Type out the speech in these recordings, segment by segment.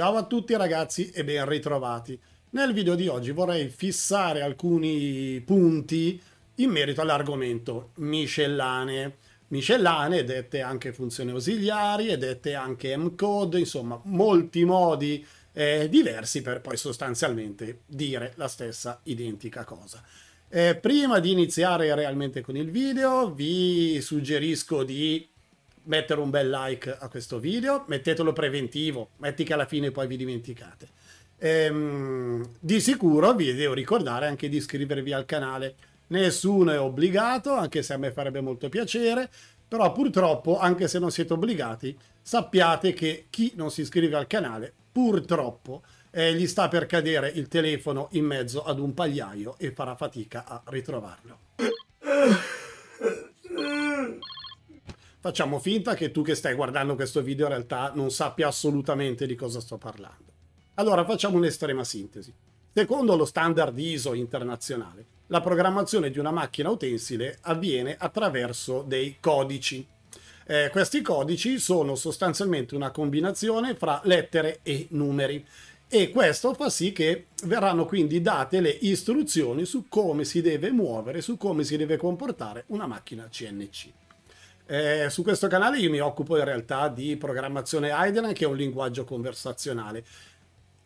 Ciao a tutti ragazzi e ben ritrovati. Nel video di oggi vorrei fissare alcuni punti in merito all'argomento miscellane. Miscellane, dette anche funzioni ausiliari, dette anche M-code, insomma molti modi eh, diversi per poi sostanzialmente dire la stessa identica cosa. Eh, prima di iniziare realmente con il video vi suggerisco di mettere un bel like a questo video, mettetelo preventivo, metti che alla fine poi vi dimenticate. Ehm, di sicuro vi devo ricordare anche di iscrivervi al canale. Nessuno è obbligato, anche se a me farebbe molto piacere, però purtroppo, anche se non siete obbligati, sappiate che chi non si iscrive al canale, purtroppo, eh, gli sta per cadere il telefono in mezzo ad un pagliaio e farà fatica a ritrovarlo. facciamo finta che tu che stai guardando questo video in realtà non sappia assolutamente di cosa sto parlando. Allora facciamo un'estrema sintesi. Secondo lo standard ISO internazionale, la programmazione di una macchina utensile avviene attraverso dei codici. Eh, questi codici sono sostanzialmente una combinazione fra lettere e numeri e questo fa sì che verranno quindi date le istruzioni su come si deve muovere, su come si deve comportare una macchina CNC. Eh, su questo canale io mi occupo in realtà di programmazione Heidelberg, che è un linguaggio conversazionale.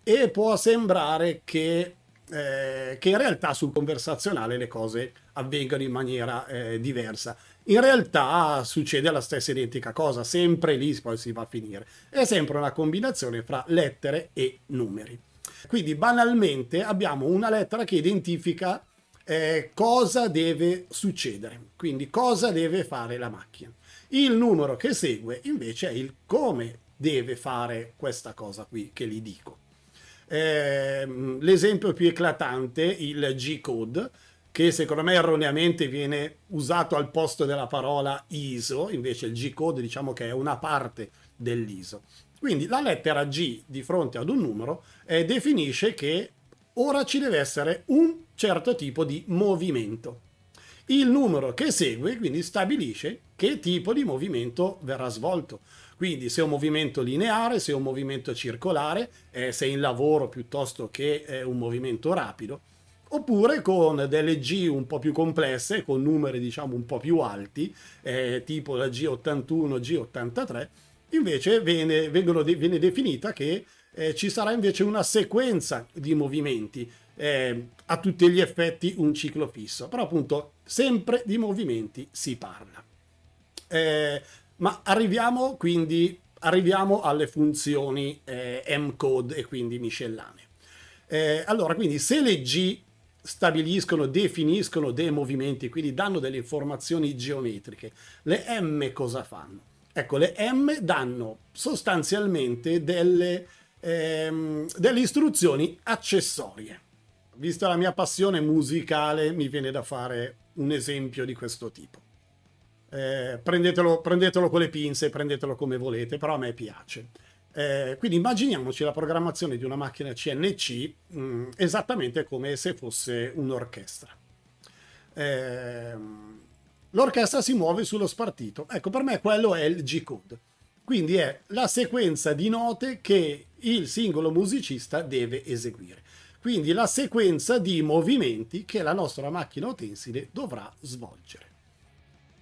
E può sembrare che, eh, che in realtà sul conversazionale le cose avvengano in maniera eh, diversa. In realtà succede la stessa identica cosa, sempre lì poi si va a finire. È sempre una combinazione fra lettere e numeri. Quindi banalmente abbiamo una lettera che identifica eh, cosa deve succedere, quindi cosa deve fare la macchina. Il numero che segue invece è il come deve fare questa cosa qui che gli dico. Eh, l'esempio più eclatante, il G-code, che secondo me erroneamente viene usato al posto della parola ISO, invece il G-code diciamo che è una parte dell'ISO. Quindi la lettera G di fronte ad un numero eh, definisce che ora ci deve essere un certo tipo di movimento. Il numero che segue quindi stabilisce che tipo di movimento verrà svolto. Quindi se è un movimento lineare, se è un movimento circolare, eh, se è in lavoro piuttosto che eh, un movimento rapido, oppure con delle G un po' più complesse, con numeri diciamo un po' più alti, eh, tipo la G81, G83, invece viene, vengono, viene definita che eh, ci sarà invece una sequenza di movimenti, eh, a tutti gli effetti un ciclo fisso, però appunto sempre di movimenti si parla. Eh, ma arriviamo quindi arriviamo alle funzioni eh, M-code e quindi miscellanee. Eh, allora, quindi se le G stabiliscono, definiscono dei movimenti, quindi danno delle informazioni geometriche, le M cosa fanno? Ecco, le M danno sostanzialmente delle ehm, delle istruzioni accessorie. Vista la mia passione musicale, mi viene da fare un esempio di questo tipo. Eh, prendetelo, prendetelo con le pinze, prendetelo come volete, però a me piace. Eh, quindi immaginiamoci la programmazione di una macchina CNC mh, mm, esattamente come se fosse un'orchestra. Eh, l'orchestra si muove sullo spartito. Ecco, per me quello è il G-Code. Quindi è la sequenza di note che il singolo musicista deve eseguire. Quindi la sequenza di movimenti che la nostra macchina utensile dovrà svolgere.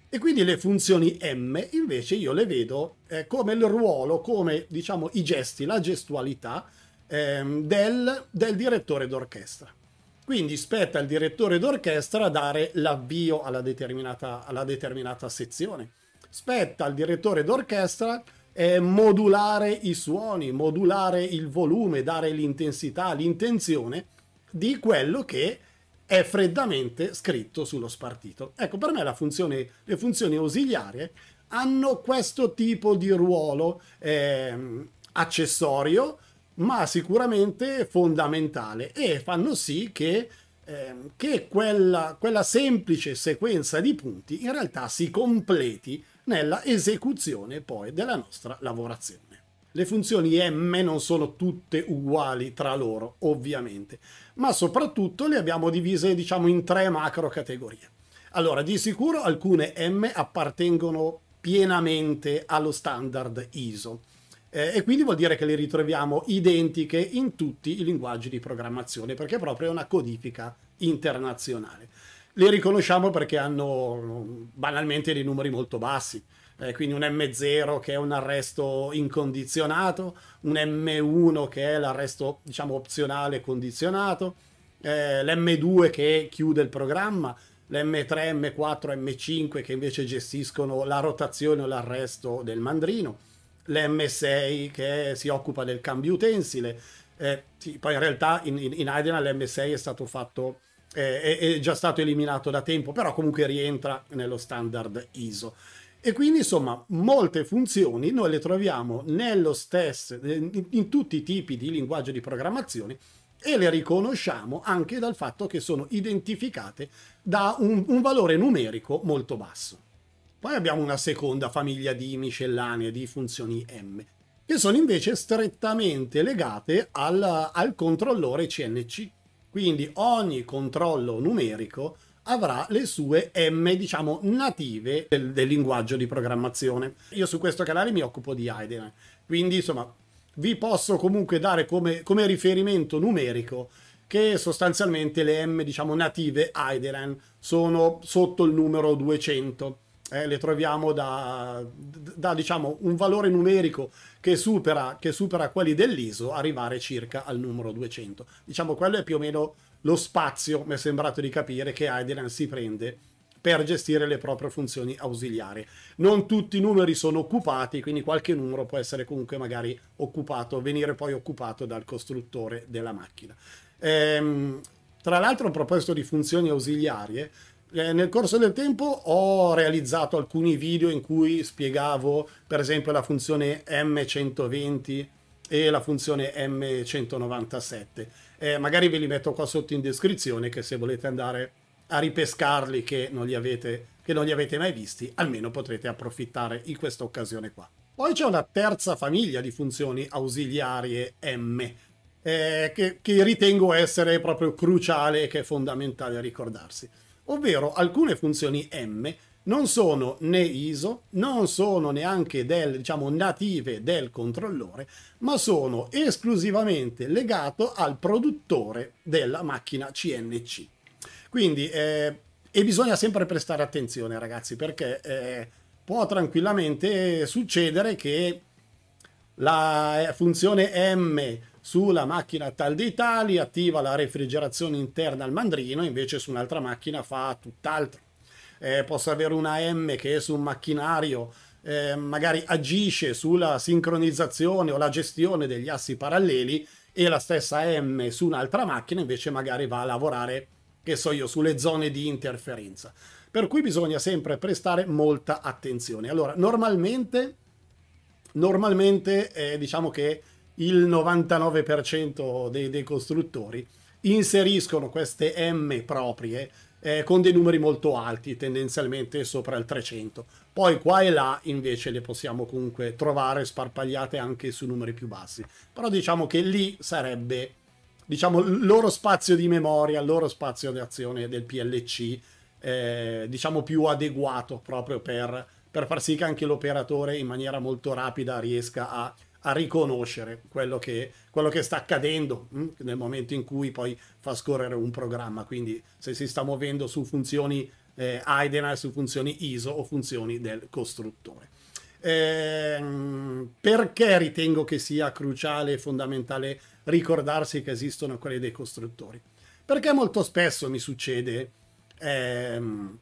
E quindi le funzioni M invece io le vedo eh, come il ruolo, come diciamo i gesti, la gestualità ehm, del, del direttore d'orchestra. Quindi spetta al direttore d'orchestra dare l'avvio alla determinata, alla determinata sezione spetta al direttore d'orchestra eh, modulare i suoni, modulare il volume, dare l'intensità, l'intenzione di quello che è freddamente scritto sullo spartito. Ecco, per me funzione, le funzioni ausiliarie hanno questo tipo di ruolo eh, accessorio, ma sicuramente fondamentale e fanno sì che, eh, che quella, quella semplice sequenza di punti in realtà si completi nella esecuzione poi della nostra lavorazione. Le funzioni M non sono tutte uguali tra loro, ovviamente, ma soprattutto le abbiamo divise diciamo in tre macro categorie. Allora, di sicuro alcune M appartengono pienamente allo standard ISO eh, e quindi vuol dire che le ritroviamo identiche in tutti i linguaggi di programmazione perché è proprio una codifica internazionale le riconosciamo perché hanno banalmente dei numeri molto bassi. Eh, quindi un M0 che è un arresto incondizionato, un M1 che è l'arresto diciamo opzionale condizionato, eh, l'M2 che chiude il programma, l'M3, M4, M5 che invece gestiscono la rotazione o l'arresto del mandrino, l'M6 che si occupa del cambio utensile, eh, sì, poi in realtà in, in, in Aiden l'M6 è stato fatto è, è già stato eliminato da tempo, però comunque rientra nello standard ISO. E quindi insomma molte funzioni noi le troviamo nello stesso, in tutti i tipi di linguaggio di programmazione e le riconosciamo anche dal fatto che sono identificate da un, un valore numerico molto basso. Poi abbiamo una seconda famiglia di miscellanee, di funzioni M, che sono invece strettamente legate al, al controllore CNC quindi ogni controllo numerico avrà le sue M, diciamo, native del, del linguaggio di programmazione. Io su questo canale mi occupo di Haydn, quindi insomma vi posso comunque dare come, come riferimento numerico che sostanzialmente le M, diciamo, native Haydn sono sotto il numero 200 eh, le troviamo da, da diciamo, un valore numerico che supera, che supera quelli dell'ISO, arrivare circa al numero 200. Diciamo quello è più o meno lo spazio, mi è sembrato di capire, che Heideland si prende per gestire le proprie funzioni ausiliarie. Non tutti i numeri sono occupati, quindi qualche numero può essere comunque magari occupato, venire poi occupato dal costruttore della macchina. Ehm, tra l'altro a proposito di funzioni ausiliarie, eh, nel corso del tempo ho realizzato alcuni video in cui spiegavo per esempio la funzione M120 e la funzione M197. Eh, magari ve li metto qua sotto in descrizione che se volete andare a ripescarli che non li avete, non li avete mai visti, almeno potrete approfittare in questa occasione qua. Poi c'è una terza famiglia di funzioni ausiliarie M, eh, che, che ritengo essere proprio cruciale e che è fondamentale ricordarsi ovvero alcune funzioni M non sono né ISO, non sono neanche del, diciamo, native del controllore, ma sono esclusivamente legato al produttore della macchina CNC. Quindi, eh, e bisogna sempre prestare attenzione ragazzi, perché eh, può tranquillamente succedere che la eh, funzione M sulla macchina tal dei tali attiva la refrigerazione interna al mandrino, invece su un'altra macchina fa tutt'altro. Eh, posso avere una M che su un macchinario eh, magari agisce sulla sincronizzazione o la gestione degli assi paralleli e la stessa M su un'altra macchina invece magari va a lavorare, che so io, sulle zone di interferenza. Per cui bisogna sempre prestare molta attenzione. Allora, normalmente, normalmente eh, diciamo che il 99% dei, dei, costruttori inseriscono queste M proprie eh, con dei numeri molto alti, tendenzialmente sopra il 300. Poi qua e là invece le possiamo comunque trovare sparpagliate anche su numeri più bassi. Però diciamo che lì sarebbe diciamo, il loro spazio di memoria, il loro spazio di azione del PLC, eh, diciamo più adeguato proprio per, per far sì che anche l'operatore in maniera molto rapida riesca a a riconoscere quello che, quello che sta accadendo mh? Mm, nel momento in cui poi fa scorrere un programma. Quindi se si sta muovendo su funzioni eh, Heidener, su funzioni ISO o funzioni del costruttore. Eh, perché ritengo che sia cruciale e fondamentale ricordarsi che esistono quelle dei costruttori? Perché molto spesso mi succede ehm,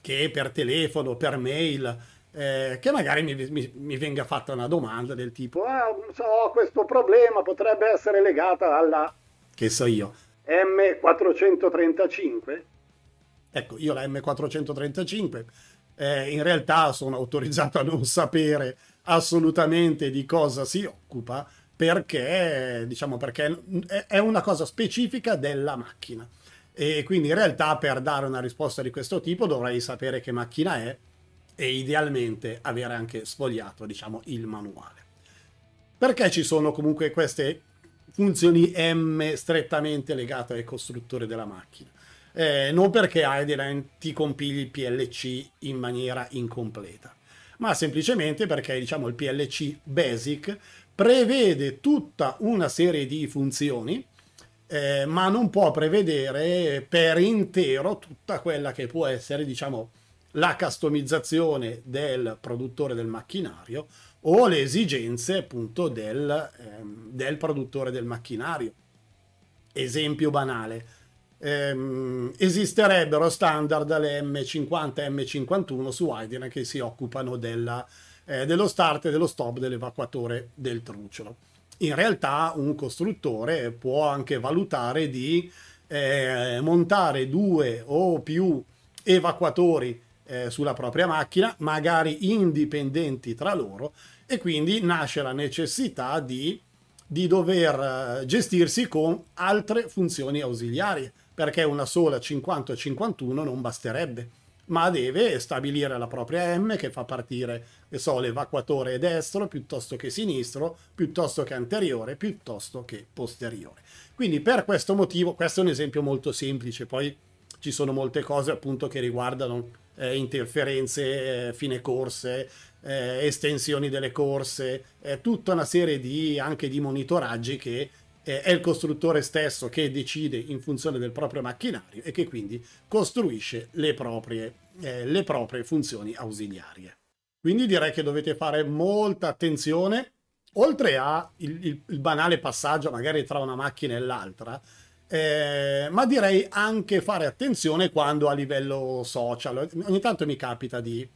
che per telefono, per mail, eh, che magari mi, mi, mi, venga fatta una domanda del tipo, ah, so, ho questo problema, potrebbe essere legata alla... che so io. M435? Ecco, io la M435 eh, in realtà sono autorizzato a non sapere assolutamente di cosa si occupa perché, diciamo, perché è una cosa specifica della macchina. E quindi in realtà per dare una risposta di questo tipo dovrei sapere che macchina è, e idealmente avere anche sfogliato diciamo, il manuale. Perché ci sono comunque queste funzioni M strettamente legate al costruttore della macchina? Eh, non perché Highline ti compili il PLC in maniera incompleta, ma semplicemente perché diciamo, il PLC Basic prevede tutta una serie di funzioni eh, ma non può prevedere per intero tutta quella che può essere diciamo, la customizzazione del produttore del macchinario o le esigenze appunto del, ehm, del produttore del macchinario. Esempio banale, ehm, esisterebbero standard le M50 e M51 su Hydra che si occupano della, eh, dello start e dello stop dell'evacuatore del trucciolo. In realtà un costruttore può anche valutare di eh, montare due o più evacuatori eh, sulla propria macchina, magari indipendenti tra loro, e quindi nasce la necessità di, di dover eh, gestirsi con altre funzioni ausiliarie, perché una sola 50 e 51 non basterebbe ma deve stabilire la propria M che fa partire che so, l'evacuatore destro piuttosto che sinistro, piuttosto che anteriore, piuttosto che posteriore. Quindi per questo motivo, questo è un esempio molto semplice, poi ci sono molte cose appunto che riguardano eh, interferenze, eh, fine corse, eh, estensioni delle corse, eh, tutta una serie di, anche di monitoraggi che eh, è il costruttore stesso che decide in funzione del proprio macchinario e che quindi costruisce le proprie, eh, le proprie funzioni ausiliarie. Quindi direi che dovete fare molta attenzione, oltre al il, il, il banale passaggio magari tra una macchina e l'altra, eh, ma direi anche fare attenzione quando a livello social, ogni tanto mi capita di,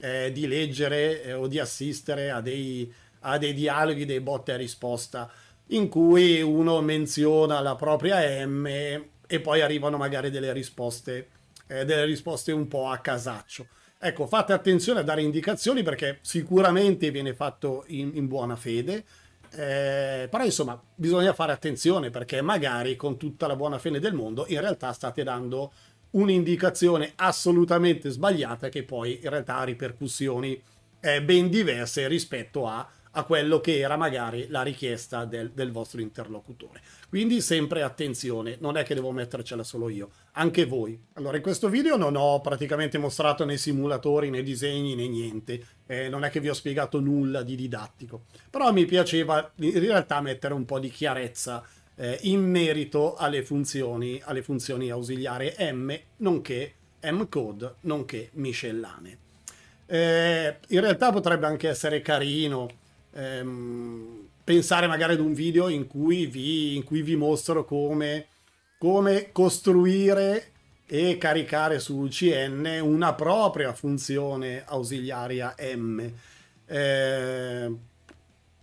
eh, di leggere eh, o di assistere a dei, a dei dialoghi, dei botte a risposta, in cui uno menziona la propria M e poi arrivano magari delle risposte, eh, delle risposte un po' a casaccio. Ecco, fate attenzione a dare indicazioni perché sicuramente viene fatto in, in buona fede, eh, però insomma bisogna fare attenzione perché magari con tutta la buona fede del mondo in realtà state dando un'indicazione assolutamente sbagliata che poi in realtà ha ripercussioni eh, ben diverse rispetto a a quello che era magari la richiesta del, del vostro interlocutore. Quindi sempre attenzione, non è che devo mettercela solo io, anche voi. Allora in questo video non ho praticamente mostrato né simulatori né disegni né niente, eh, non è che vi ho spiegato nulla di didattico, però mi piaceva in realtà mettere un po' di chiarezza eh, in merito alle funzioni, alle funzioni ausiliari M nonché mcode nonché miscellanee. Eh, in realtà potrebbe anche essere carino ehm, pensare magari ad un video in cui vi, in cui vi mostro come, come costruire e caricare su CN una propria funzione ausiliaria M. Eh,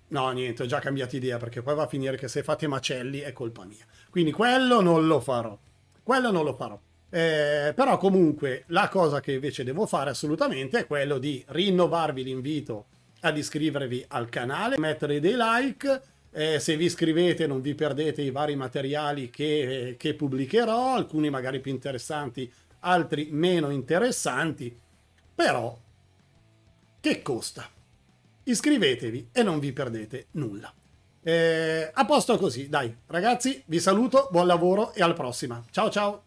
no, niente, ho già cambiato idea perché poi va a finire che se fate macelli è colpa mia. Quindi quello non lo farò. Quello non lo farò. Eh, però comunque la cosa che invece devo fare assolutamente è quello di rinnovarvi l'invito ad iscrivervi al canale, mettere dei like, eh, se vi iscrivete non vi perdete i vari materiali che, eh, che pubblicherò, alcuni magari più interessanti, altri meno interessanti, però che costa? Iscrivetevi e non vi perdete nulla. Eh, a posto così, dai ragazzi, vi saluto, buon lavoro e alla prossima. Ciao ciao!